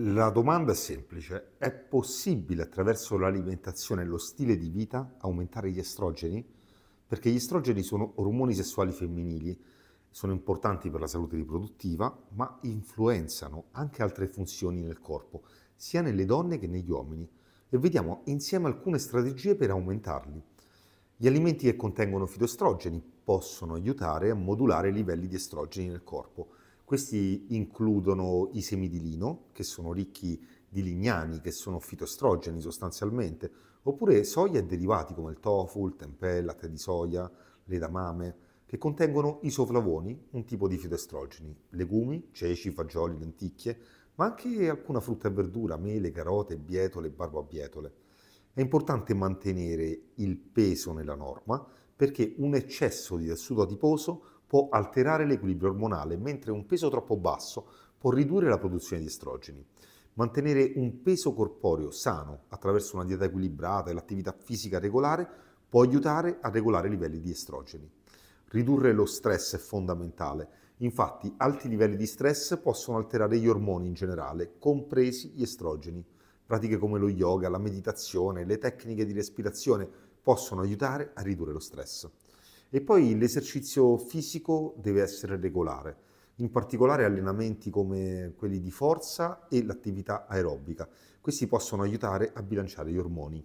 La domanda è semplice. È possibile attraverso l'alimentazione e lo stile di vita aumentare gli estrogeni? Perché gli estrogeni sono ormoni sessuali femminili, sono importanti per la salute riproduttiva, ma influenzano anche altre funzioni nel corpo, sia nelle donne che negli uomini. E vediamo insieme alcune strategie per aumentarli. Gli alimenti che contengono fitoestrogeni possono aiutare a modulare i livelli di estrogeni nel corpo questi includono i semi di lino, che sono ricchi di lignani, che sono fitoestrogeni sostanzialmente, oppure soia e derivati come il tofu, il tempeh, il latte di soia, l'edamame, che contengono isoflavoni, un tipo di fitoestrogeni, legumi, ceci, fagioli, lenticchie, ma anche alcuna frutta e verdura, mele, carote, bietole, barbabietole. È importante mantenere il peso nella norma perché un eccesso di tessuto adiposo può alterare l'equilibrio ormonale, mentre un peso troppo basso può ridurre la produzione di estrogeni. Mantenere un peso corporeo sano attraverso una dieta equilibrata e l'attività fisica regolare può aiutare a regolare i livelli di estrogeni. Ridurre lo stress è fondamentale, infatti alti livelli di stress possono alterare gli ormoni in generale, compresi gli estrogeni. Pratiche come lo yoga, la meditazione, le tecniche di respirazione possono aiutare a ridurre lo stress. E poi l'esercizio fisico deve essere regolare, in particolare allenamenti come quelli di forza e l'attività aerobica. Questi possono aiutare a bilanciare gli ormoni.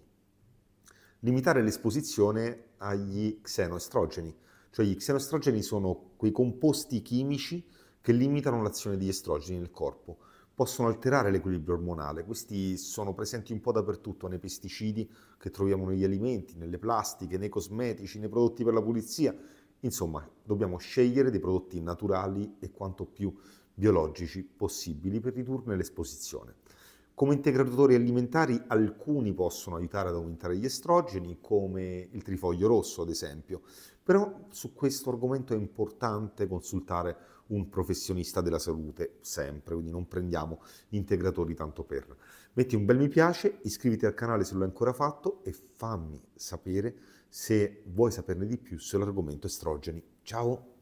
Limitare l'esposizione agli xenoestrogeni, cioè gli xenoestrogeni sono quei composti chimici che limitano l'azione degli estrogeni nel corpo possono alterare l'equilibrio ormonale. Questi sono presenti un po' dappertutto nei pesticidi che troviamo negli alimenti, nelle plastiche, nei cosmetici, nei prodotti per la pulizia. Insomma, dobbiamo scegliere dei prodotti naturali e quanto più biologici possibili per ridurne l'esposizione. Come integratori alimentari alcuni possono aiutare ad aumentare gli estrogeni, come il trifoglio rosso ad esempio, però su questo argomento è importante consultare un professionista della salute sempre, quindi non prendiamo integratori tanto per. Metti un bel mi piace, iscriviti al canale se lo hai ancora fatto e fammi sapere se vuoi saperne di più sull'argomento estrogeni. Ciao!